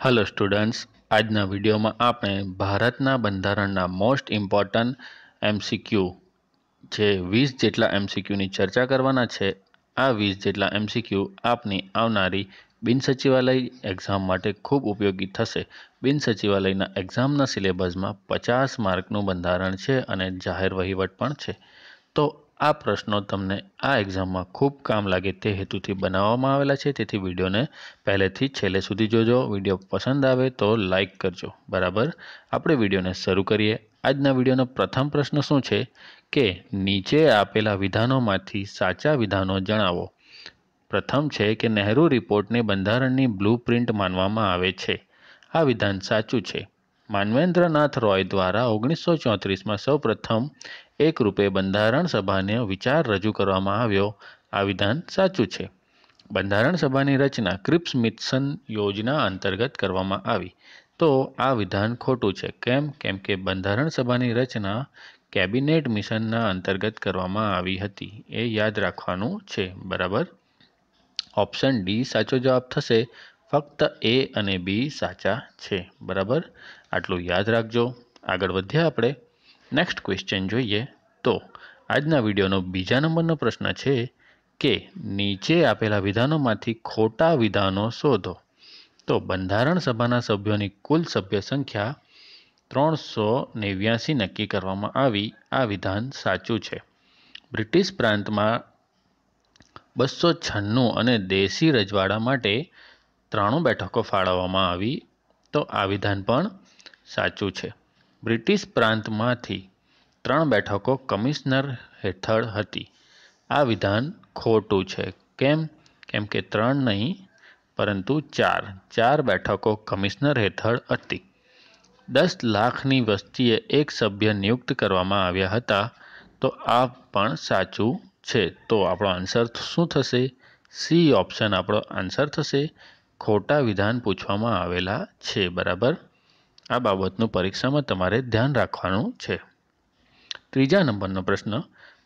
hello students આજના વિડીયોમાં આપણે ભારતના બંધારણના મોસ્ટ ઇમ્પોર્ટન્ટ એમસીક્યુ જે વીસ જેટલા એમસીક્યુની ચર્ચા કરવાના છે આ વીસ જેટલા એમસીક્યુ આપની આવનારી બિન સચિવાલય એક્ઝામ માટે ખૂબ ઉપયોગી થશે બિન સચિવાલયના એક્ઝામના સિલેબસમાં પચાસ માર્કનું બંધારણ છે અને જાહેર વહીવટ પણ છે તો આ પ્રશ્નો તમને આ એક્ઝામમાં ખૂબ કામ લાગે તે હેતુથી બનાવવામાં આવેલા છે તેથી વિડીયોને પહેલેથી છેલ્લે સુધી જોજો વિડીયો પસંદ આવે તો લાઇક કરજો બરાબર આપણે વિડીયોને શરૂ કરીએ આજના વિડીયોનો પ્રથમ પ્રશ્ન શું છે કે નીચે આપેલા વિધાનોમાંથી સાચા વિધાનો જણાવો પ્રથમ છે કે નહેરુ રિપોર્ટને બંધારણની બ્લુ પ્રિન્ટ માનવામાં આવે છે આ વિધાન સાચું છે માનવેન્દ્રનાથ રોય દ્વારા ઓગણીસો ચોત્રીસમાં સૌપ્રથમ એકરૂપે બંધારણ સભાને વિચાર રજૂ કરવામાં આવ્યો આ વિધાન સાચું છે બંધારણ સભાની રચના ક્રિપ્સ મિથસન યોજના અંતર્ગત કરવામાં આવી તો આ વિધાન ખોટું છે કેમ કેમ કે બંધારણ સભાની રચના કેબિનેટ મિશનના અંતર્ગત કરવામાં આવી હતી એ યાદ રાખવાનું છે બરાબર ઓપ્શન ડી સાચો જવાબ થશે ફક્ત એ અને બી સાચા છે બરાબર આટલું યાદ રાખજો આગળ વધીએ આપણે નેક્સ્ટ ક્વેશ્ચન જોઈએ તો આજના વિડીયોનો બીજા નંબરનો પ્રશ્ન છે કે નીચે આપેલા વિધાનોમાંથી ખોટા વિધાનો શોધો તો બંધારણ સભાના સભ્યોની કુલ સભ્ય સંખ્યા ત્રણસો નેવ્યાસી નક્કી કરવામાં આવી આ વિધાન સાચું છે બ્રિટિશ પ્રાંતમાં બસો છન્નું અને દેશી રજવાડા માટે ત્રાણું બેઠકો ફાળવવામાં આવી તો આ વિધાન પણ સાચું છે બ્રિટિશ પ્રાંતમાંથી ત્રણ બેઠકો કમિશનર હેઠળ હતી આ વિધાન ખોટું છે કેમ કેમ કે ત્રણ નહીં પરંતુ ચાર ચાર બેઠકો કમિશનર હેઠળ હતી દસ લાખની વસ્તીએ એક સભ્ય નિયુક્ત કરવામાં આવ્યા હતા તો આ પણ સાચું છે તો આપણો આન્સર શું થશે સી ઓપ્શન આપણો આન્સર થશે ખોટા વિધાન પૂછવામાં આવેલા છે બરાબર આ બાબતનું પરીક્ષામાં તમારે ધ્યાન રાખવાનું છે ત્રીજા નંબરનો પ્રશ્ન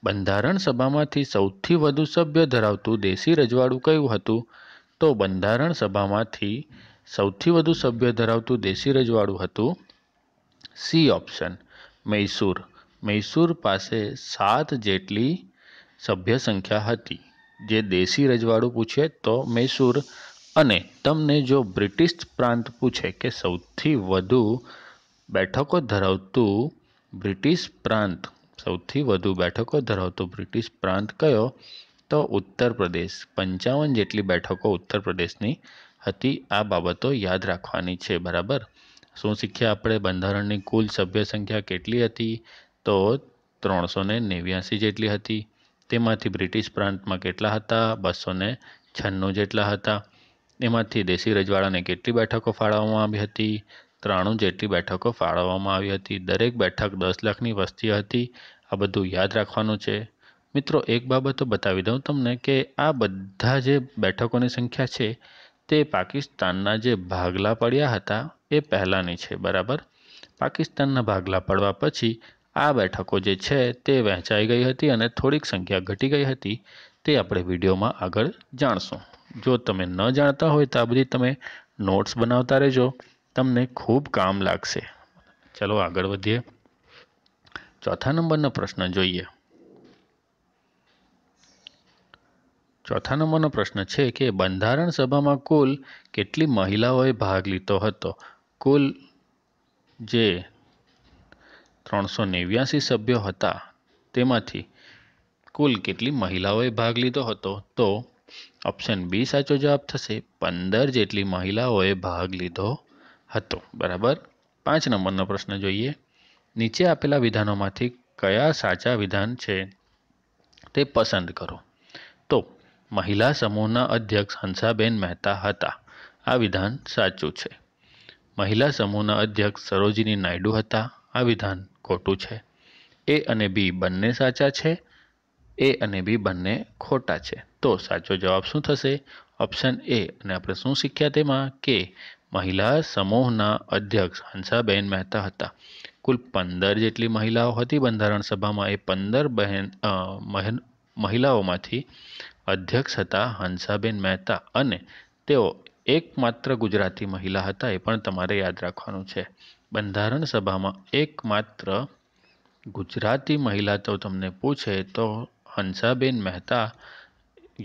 બંધારણ સભામાંથી સૌથી વધુ સભ્ય ધરાવતું દેશી રજવાડું કયું હતું તો બંધારણ સભામાંથી સૌથી વધુ સભ્ય ધરાવતું દેશી રજવાડું હતું સી ઓપ્શન મૈસૂર મૈસૂર પાસે સાત જેટલી સભ્ય સંખ્યા હતી જે દેશી રજવાડું પૂછે તો મૈસૂર અને તમને જો બ્રિટિશ પ્રાંત પૂછે કે સૌથી વધુ બેઠકો ધરાવતું બ્રિટિશ પ્રાંત સૌથી વધુ બેઠકો ધરાવતો બ્રિટિશ પ્રાંત કયો તો ઉત્તર પ્રદેશ પંચાવન જેટલી બેઠકો ઉત્તર પ્રદેશની હતી આ બાબતો યાદ રાખવાની છે બરાબર શું શીખ્યા આપણે બંધારણની કુલ સભ્ય સંખ્યા કેટલી હતી તો ત્રણસો ને નેવ્યાસી જેટલી હતી તેમાંથી બ્રિટિશ પ્રાંતમાં કેટલા હતા બસો છન્નું જેટલા હતા એમાંથી દેશી રજવાડાને કેટલી બેઠકો ફાળવવામાં આવી હતી ત્રાણું જેટલી બેઠકો ફાળવવામાં આવી હતી દરેક બેઠક દસ લાખની વસ્તી હતી આ બધું યાદ રાખવાનું છે મિત્રો એક બાબત તો બતાવી દઉં તમને કે આ બધા જે બેઠકોની સંખ્યા છે તે પાકિસ્તાનના જે ભાગલા પડ્યા હતા એ પહેલાંની છે બરાબર પાકિસ્તાનના ભાગલા પડવા પછી આ બેઠકો જે છે તે વહેંચાઈ ગઈ હતી અને થોડીક સંખ્યા ઘટી ગઈ હતી તે આપણે વિડીયોમાં આગળ જાણશું જો તમે ન જાણતા હોય તો આ બધી તમે નોટ્સ બનાવતા રહેજો તમને ખૂબ કામ લાગશે ચલો આગળ વધીએ ચોથા નંબરનો પ્રશ્ન જોઈએ ચોથા નંબરનો પ્રશ્ન છે કે બંધારણ સભામાં કુલ કેટલી મહિલાઓએ ભાગ લીધો હતો કુલ જે ત્રણસો નેવ્યાસી સભ્યો હતા તેમાંથી કુલ કેટલી મહિલાઓએ ભાગ લીધો હતો તો ઓપ્શન બી સાચો જવાબ થશે પંદર જેટલી મહિલાઓએ ભાગ લીધો હતો બરાબર પાંચ નંબરનો પ્રશ્ન જોઈએ નીચે આપેલા વિધાનોમાંથી કયા સાચા વિધાન છે તે પસંદ કરો તો મહિલા સમૂહના અધ્યક્ષ હંસાબેન મહેતા હતા આ વિધાન સાચું છે મહિલા સમૂહના અધ્યક્ષ સરોજિની નાયડુ હતા આ વિધાન ખોટું છે એ અને બી બંને સાચા છે એ અને બી બંને ખોટા છે તો સાચો જવાબ શું થશે ઓપ્શન એ અને આપણે શું શીખ્યા તેમાં કે મહિલા સમૂહના અધ્યક્ષ હંસાબેન મહેતા હતા કુલ પંદર જેટલી મહિલાઓ હતી બંધારણ સભામાં એ પંદર બહેન મહિલાઓમાંથી અધ્યક્ષ હતા હંસાબેન મહેતા અને તેઓ એકમાત્ર ગુજરાતી મહિલા હતા એ પણ તમારે યાદ રાખવાનું છે બંધારણ સભામાં એકમાત્ર ગુજરાતી મહિલા તો તમને પૂછે તો હંસાબેન મહેતા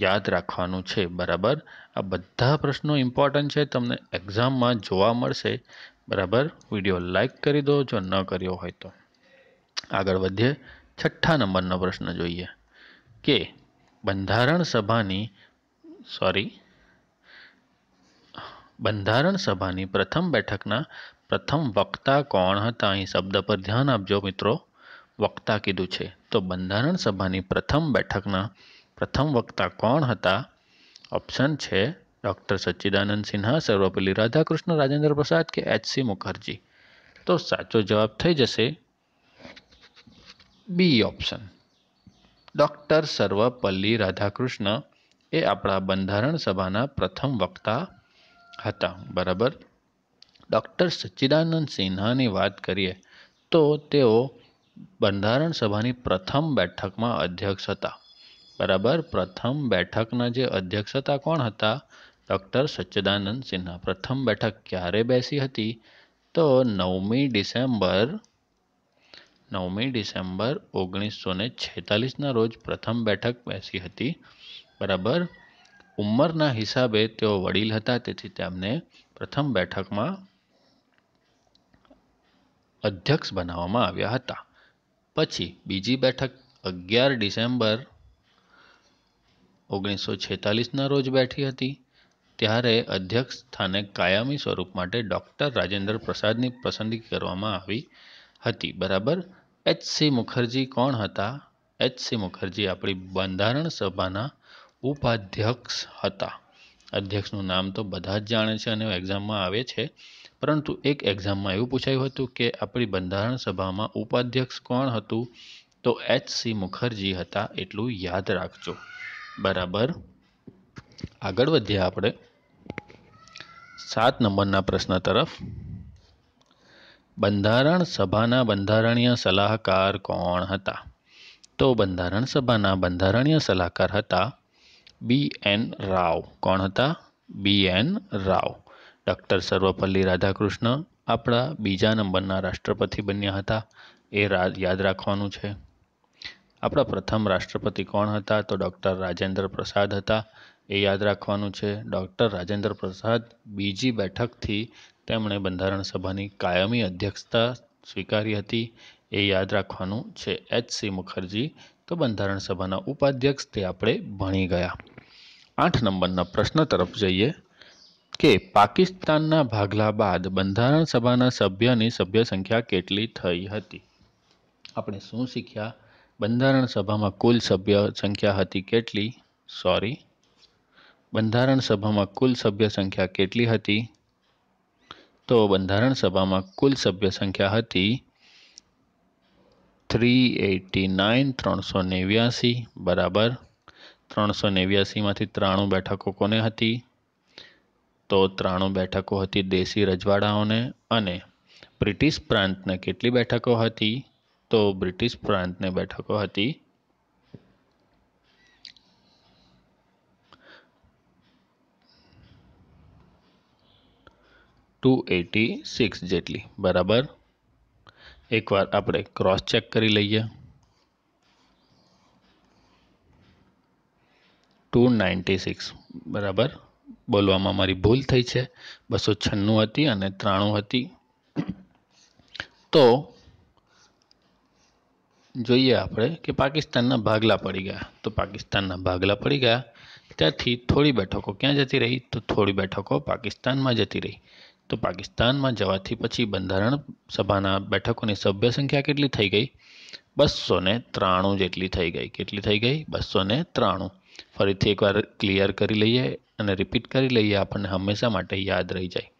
યાદ રાખવાનું છે બરાબર આ બધા પ્રશ્નો ઇમ્પોર્ટન્ટ છે તમને એક્ઝામમાં જોવા મળશે બરાબર વિડીયો લાઇક કરી દો જો ન કર્યો હોય તો આગળ વધીએ છઠ્ઠા નંબરનો પ્રશ્ન જોઈએ કે બંધારણ સભાની સોરી બંધારણ સભાની પ્રથમ બેઠકના પ્રથમ વક્તા કોણ હતા અહીં શબ્દ પર ધ્યાન આપજો મિત્રો वक्ता कीधु तो बंधारण सभा की प्रथम बैठक प्रथम वक्ता कोण था ऑप्शन है डॉक्टर सच्चिदानंद सिन्हा सर्वपल्ली राधाकृष्ण राजेंद्र प्रसाद के एच सी मुखर्जी तो साचो जवाब थी जैसे B option doctor Sarvepalli Radhakrishna ए अपना बंधारण सभा प्रथम वक्ता था बराबर डॉक्टर सच्चिदानंद सिन्हा बात करिए तो બંધારણ સભાની પ્રથમ બેઠકમાં અધ્યક્ષ હતા બરાબર પ્રથમ બેઠકના જે અધ્યક્ષ હતા કોણ હતા ડૉક્ટર સચ્ચદાનંદ સિન્હા પ્રથમ બેઠક ક્યારે બેસી હતી તો નવમી ડિસેમ્બર નવમી ડિસેમ્બર ઓગણીસો ને છેતાલીસના રોજ પ્રથમ બેઠક બેસી હતી બરાબર ઉંમરના હિસાબે તેઓ વડીલ હતા તેથી તેમને પ્રથમ બેઠકમાં અધ્યક્ષ બનાવવામાં આવ્યા હતા પછી બીજી બેઠક અગિયાર ડિસેમ્બર ઓગણીસો છેતાલીસના રોજ બેઠી હતી ત્યારે અધ્યક્ષ સ્થાને કાયમી સ્વરૂપ માટે ડૉક્ટર રાજેન્દ્ર પ્રસાદની પસંદગી કરવામાં આવી હતી બરાબર એચસી મુખર્જી કોણ હતા એચસી મુખર્જી આપણી બંધારણ સભાના ઉપાધ્યક્ષ હતા અધ્યક્ષનું નામ તો બધા જ જાણે છે અને એક્ઝામમાં આવે છે પરંતુ એક એક્ઝામમાં એવું પૂછાયું હતું કે આપણી બંધારણ સભામાં ઉપાધ્યક્ષ કોણ હતું તો એચ સી મુખર્જી હતા એટલું યાદ રાખજો બરાબર આગળ વધીએ આપણે સાત નંબરના પ્રશ્ન તરફ બંધારણ સભાના બંધારણીય સલાહકાર કોણ હતા તો બંધારણ સભાના બંધારણીય સલાહકાર હતા બી એન રાવ કોણ હતા B N Rao doctor Sarvepalli Radhakrishna આપણા બીજા નંબરના રાષ્ટ્રપતિ બન્યા હતા એ યાદ રાખવાનું છે આપણા પ્રથમ રાષ્ટ્રપતિ કોણ હતા તો ડૉક્ટર રાજેન્દ્ર પ્રસાદ હતા એ યાદ રાખવાનું છે ડૉક્ટર રાજેન્દ્ર પ્રસાદ બીજી બેઠકથી તેમણે બંધારણ સભાની કાયમી અધ્યક્ષતા સ્વીકારી હતી એ યાદ રાખવાનું છે એચ સી મુખર્જી તો બંધારણ સભાના ઉપાધ્યક્ષ તે આપણે ભણી ગયા આઠ નંબરના પ્રશ્ન તરફ જઈએ કે પાકિસ્તાનના ભાગલા બાદ બંધારણ સભાના સભ્યની સભ્ય સંખ્યા કેટલી થઈ હતી આપણે શું શીખ્યા બંધારણ સભામાં કુલ સભ્ય સંખ્યા હતી કેટલી સોરી બંધારણ સભામાં કુલ સભ્ય સંખ્યા કેટલી હતી તો બંધારણ સભામાં કુલ સભ્ય સંખ્યા હતી થ્રી એટી નાઇન ત્રણસો નેવ્યાસી બરાબર ત્રણસો નેવ્યાસીમાંથી ત્રાણું બેઠકો કોને હતી तो 93 બેઠકો હતી देसी रजवाड़ाઓને અને બ્રિટિશ પ્રાંતને કેટલી બેઠકો હતી તો બ્રિટિશ પ્રાંતને બેઠકો હતી 286 જેટલી બરાબર એકવાર આપણે ક્રોસ ચેક કરી લઈએ 296 બરાબર બોલવામાં મારી ભૂલ થઈ છે બસો છન્નું હતી અને ત્રાણું હતી તો જોઈએ આપણે કે પાકિસ્તાનના ભાગલા પડી ગયા તો પાકિસ્તાનના ભાગલા પડી ગયા ત્યાંથી થોડી બેઠકો ક્યાં જતી રહી તો થોડી બેઠકો પાકિસ્તાનમાં જતી રહી તો પાકિસ્તાનમાં જવાથી પછી બંધારણ સભાના બેઠકોની સભ્ય સંખ્યા કેટલી થઈ ગઈ બસો ને ત્રાણું જેટલી થઈ ગઈ કેટલી થઈ ગઈ બસો ને ત્રાણું ફરીથી એકવાર ક્લિયર કરી લઈએ અને રિપીટ કરી લઈએ આપણને હંમેશા માટે યાદ રહી જાય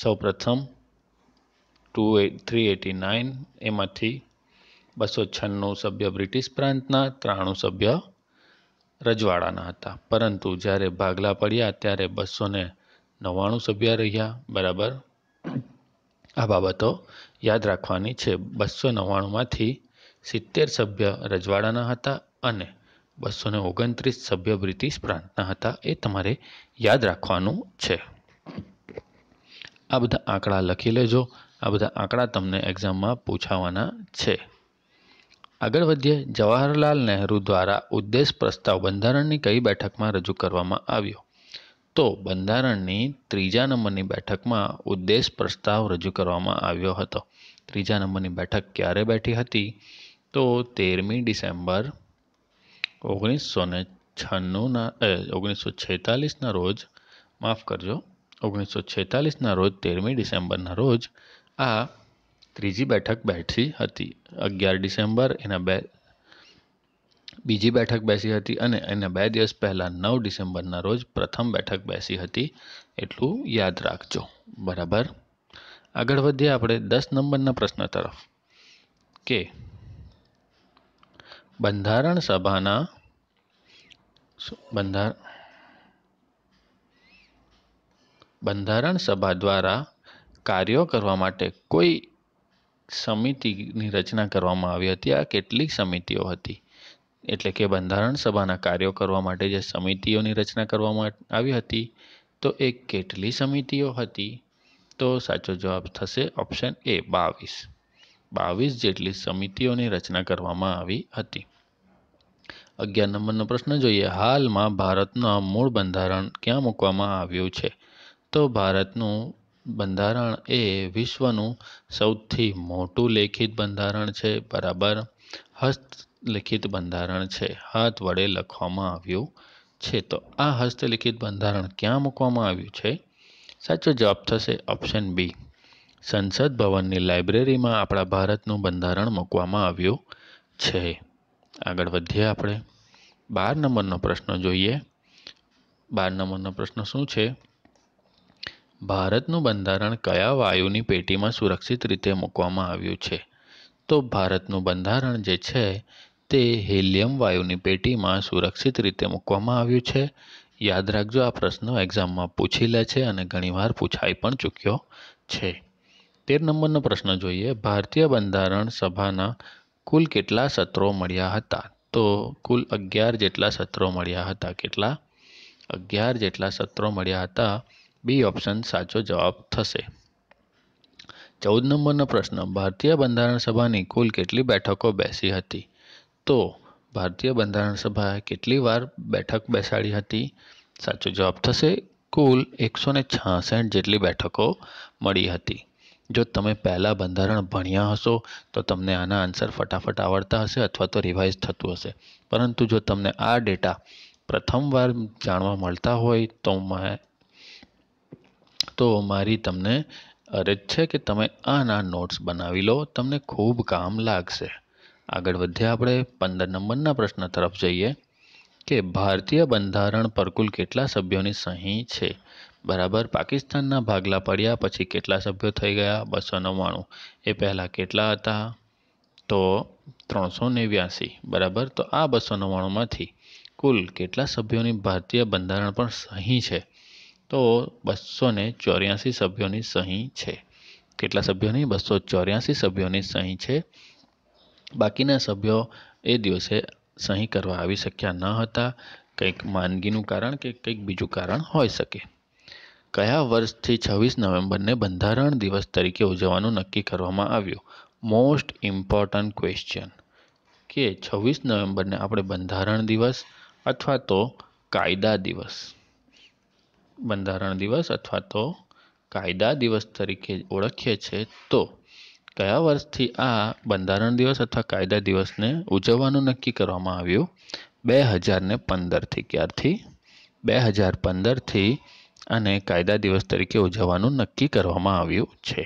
સૌપ્રથમ two eight three eighty nine એમાંથી બસો છન્નું સભ્ય બ્રિટિશ પ્રાંતના ત્રાણું સભ્ય રજવાડાના હતા પરંતુ જ્યારે ભાગલા પડ્યા ત્યારે બસો ને નવ્વાણું સભ્ય રહ્યા બરાબર આ બાબતો યાદ રાખવાની છે બસો નવ્વાણુંમાંથી સિત્તેર સભ્ય રજવાડાના હતા અને બસો ને ઓગણત્રીસ સભ્ય બ્રિટિશ પ્રાંતના હતા એ તમારે યાદ રાખવાનું છે આ બધા આંકડા લખી લેજો આ બધા આંકડા તમને એક્ઝામમાં પૂછાવાના છે આગળ વધીએ જવાહરલાલ નહેરુ દ્વારા ઉદ્દેશ પ્રસ્તાવ બંધારણની કઈ બેઠકમાં રજૂ કરવામાં આવ્યો તો બંધારણની ત્રીજા નંબરની બેઠકમાં ઉદ્દેશ પ્રસ્તાવ રજૂ કરવામાં આવ્યો હતો ત્રીજા નંબરની બેઠક ક્યારે બેઠી હતી તો તેરમી ડિસેમ્બર ઓગણીસો ને છન્નુંના ઓગણીસો છેતાલીસના રોજ માફ કરજો ઓગણીસો છેતાલીસના રોજ તેરમી ડિસેમ્બરના રોજ આ ત્રીજી બેઠક બેઠી હતી અગિયાર ડિસેમ્બર એના બે બીજી બેઠક બેસી હતી અને એના બે દિવસ પહેલાં નવ ડિસેમ્બરના રોજ પ્રથમ બેઠક બેસી હતી એટલું યાદ રાખજો બરાબર આગળ વધીએ આપણે દસ નંબરના પ્રશ્ન તરફ કે બંધારણ સભાના બંધારણ સભા દ્વારા કાર્યો કરવા માટે કોઈ સમિતિની રચના કરવામાં આવી હતી આ કેટલીક સમિતિઓ હતી એટલે કે બંધારણ સભાના કાર્યો કરવા માટે જે સમિતિઓની રચના કરવામાં આવી હતી તો એ કેટલી સમિતિઓ હતી તો સાચો જવાબ થશે ઓપ્શન એ બાવીસ બાવીસ જેટલી સમિતિઓની રચના કરવામાં આવી હતી અગિયાર નંબરનો પ્રશ્ન જોઈએ હાલમાં ભારતનું મૂળ બંધારણ ક્યાં મૂકવામાં આવ્યું છે તો ભારતનું બંધારણ એ વિશ્વનું સૌથી મોટું લેખિત બંધારણ છે બરાબર હસ્તલિખિત બંધારણ છે હાથ વડે લખવામાં આવ્યું છે તો આ હસ્તલિખિત બંધારણ ક્યાં મૂકવામાં આવ્યું છે સાચો જવાબ થશે ઓપ્શન બી સંસદ ભવનની લાઇબ્રેરીમાં આપણા ભારતનું બંધારણ મૂકવામાં આવ્યું છે આગળ વધીએ આપણે બાર નંબરનો પ્રશ્ન જોઈએ બાર નંબરનો પ્રશ્ન શું છે ભારતનું બંધારણ કયા વાયુની પેટીમાં સુરક્ષિત રીતે મૂકવામાં આવ્યું છે તો ભારતનું બંધારણ જે છે તે હેલિયમ વાયુની પેટીમાં સુરક્ષિત રીતે મૂકવામાં આવ્યું છે યાદ રાખજો આ પ્રશ્નો એક્ઝામમાં પૂછી લે છે અને ઘણીવાર પૂછાઈ પણ ચૂક્યો છે તેર નંબરનો પ્રશ્ન જોઈએ ભારતીય બંધારણ સભાના કુલ કેટલા સત્રો મળ્યા હતા તો કુલ અગિયાર જેટલા સત્રો મળ્યા હતા કેટલા અગિયાર જેટલા સત્રો મળ્યા હતા બી ઓપ્શન સાચો જવાબ થશે ચૌદ નંબરનો પ્રશ્ન ભારતીય બંધારણ સભાની કુલ કેટલી બેઠકો બેસી હતી તો ભારતીય બંધારણ સભાએ કેટલી વાર બેઠક બેસાડી હતી સાચો જવાબ થશે કુલ એકસો ને છાસઠ જેટલી બેઠકો મળી હતી જો તમે પહેલાં બંધારણ ભણ્યા હશો તો તમને આના આન્સર ફટાફટ આવડતા હશે અથવા તો રિવાઇઝ થતું હશે પરંતુ જો તમને આ ડેટા પ્રથમવાર જાણવા મળતા હોય તો મેં તો મારી તમને અરજ છે કે તમે આના નોટ્સ બનાવી લો તમને ખૂબ કામ લાગશે આગળ વધીએ આપણે પંદર નંબરના પ્રશ્ન તરફ જઈએ કે ભારતીય બંધારણ પર કુલ કેટલા સભ્યોની સહી છે બરાબર પાકિસ્તાનના ભાગલા પડ્યા પછી કેટલા સભ્યો થઈ ગયા બસો નવ્વાણું એ પહેલાં કેટલા હતા તો ત્રણસો નેવ્યાસી બરાબર તો આ બસો નવ્વાણુંમાંથી કુલ કેટલા સભ્યોની ભારતીય બંધારણ પણ સહી છે તો બસો ને ચોર્યાસી સભ્યોની સહી છે કેટલા સભ્યોની બસો ચોર્યાસી સભ્યોની સહી છે બાકીના સભ્યો એ દિવસે સહી કરવા આવી શક્યા ન હતા કંઈક માંદગીનું કારણ કે કંઈક બીજું કારણ હોઈ શકે કયા વર્ષથી છવ્વીસ નવેમ્બરને બંધારણ દિવસ તરીકે ઉજવવાનું નક્કી કરવામાં આવ્યું મોસ્ટ ઇમ્પોર્ટન્ટ ક્વેશ્ચન કે છવ્વીસ નવેમ્બરને આપણે બંધારણ દિવસ અથવા તો કાયદા દિવસ બંધારણ દિવસ અથવા તો કાયદા દિવસ તરીકે ઓળખીએ છીએ તો કયા વર્ષથી આ બંધારણ દિવસ અથવા કાયદા દિવસને ઉજવવાનું નક્કી કરવામાં આવ્યું બે હજારને પંદરથી ક્યારથી બે હજાર પંદરથી અને કાયદા દિવસ તરીકે ઉજવવાનું નક્કી કરવામાં આવ્યું છે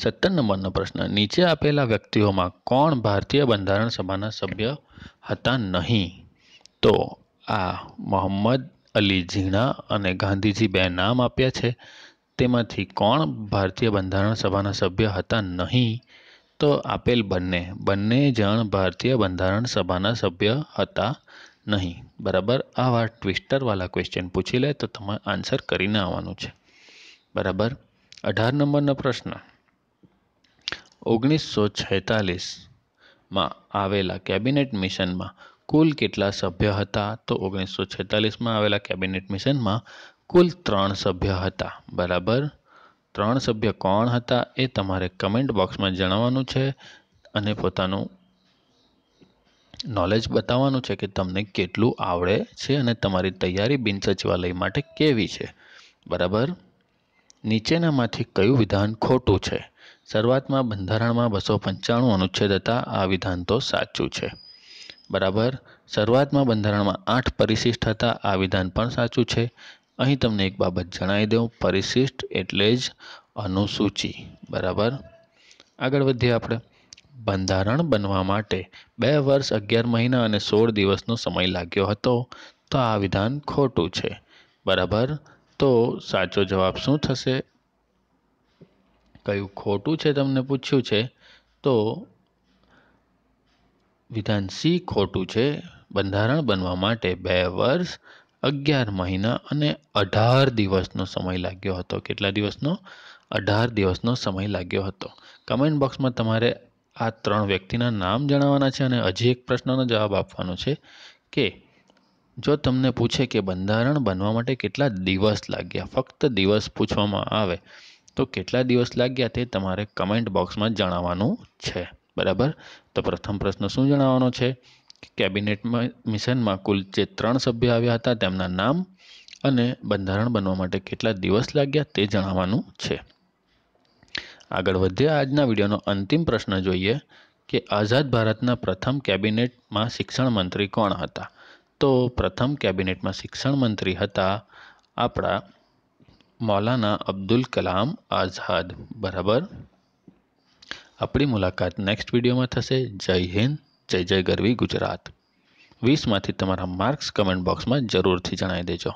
સત્તર નંબરનો પ્રશ્ન નીચે આપેલા વ્યક્તિઓમાં કોણ ભારતીય બંધારણ સભાના સભ્ય હતા નહીં તો આ મોહમ્મદ અલી ઝીણા અને ગાંધીજી બે નામ આપ્યા છે તેમાંથી કોણ ભારતીય બંધારણ સભાના સભ્ય હતા નહીં તો આપેલ બંને બંને જણ ભારતીય બંધારણ સભાના સભ્ય હતા નહીં બરાબર આવા ટ્વિસ્ટરવાળા ક્વેશ્ચન પૂછી લે તો તમારે આન્સર કરીને આવવાનું છે બરાબર અઢાર નંબરનો પ્રશ્ન ઓગણીસો છેતાલીસમાં આવેલા કેબિનેટ મિશનમાં કુલ કેટલા સભ્ય હતા તો ઓગણીસો છેતાલીસમાં આવેલા કેબિનેટ મિશનમાં કુલ ત્રણ સભ્ય હતા બરાબર ત્રણ સભ્ય કોણ હતા એ તમારે કમેન્ટ બોક્સમાં જણાવવાનું છે અને પોતાનું નોલેજ બતાવવાનું છે કે તમને કેટલું આવડે છે અને તમારી તૈયારી બિનસચિવાલય માટે કેવી છે બરાબર નીચેનામાંથી કયું વિધાન ખોટું છે શરૂઆતમાં બંધારણમાં બસો પંચાણું અનુચ્છેદ હતા આ વિધાન તો સાચું છે બરાબર શરૂઆતમાં બંધારણમાં આઠ પરિશિષ્ટ હતા આ વિધાન પણ સાચું છે અહીં તમને એક બાબત જણાવી દઉં પરિશિષ્ટ એટલે જ અનુસૂચિ બરાબર આગળ વધીએ આપણે બંધારણ બનવા માટે બે વર્ષ અગિયાર મહિના અને સોળ દિવસનો સમય લાગ્યો હતો તો આ વિધાન ખોટું છે બરાબર તો સાચો જવાબ શું થશે કયું ખોટું છે તમને પૂછ્યું છે તો વિધાન સી ખોટું છે બંધારણ બનવા માટે બે વર્ષ અગિયાર મહિના અને અઢાર દિવસનો સમય લાગ્યો હતો કેટલા દિવસનો અઢાર દિવસનો સમય લાગ્યો હતો કમેન્ટ બોક્સમાં તમારે આ ત્રણ વ્યક્તિના નામ જણાવવાના છે અને હજી એક પ્રશ્નનો જવાબ આપવાનો છે કે જો તમને પૂછે કે બંધારણ બનવા માટે કેટલા દિવસ લાગ્યા ફક્ત દિવસ પૂછવામાં આવે તો કેટલા દિવસ લાગ્યા તે તમારે કમેન્ટ બોક્સમાં જણાવવાનું છે બરાબર તો પ્રથમ પ્રશ્ન શું જણાવવાનો છે કેબિનેટમાં મિશનમાં કુલ જે ત્રણ સભ્ય આવ્યા હતા તેમના નામ અને બંધારણ બનવા માટે કેટલા દિવસ લાગ્યા તે જણાવવાનું છે આગળ વધીએ આજના વિડીયોનો અંતિમ પ્રશ્ન જોઈએ કે આઝાદ ભારતના પ્રથમ કેબિનેટમાં શિક્ષણ મંત્રી કોણ હતા તો પ્રથમ કેબિનેટમાં શિક્ષણ મંત્રી હતા આપણા મૌલાના અબ્દુલ કલામ આઝાદ બરાબર આપણી મુલાકાત નેક્સ્ટ વિડીયોમાં થશે જય હિન્દ જય જય ગરવી ગુજરાત વીસમાંથી તમારા માર્ક્સ કમેન્ટ બોક્સમાં જરૂરથી જણાવી દેજો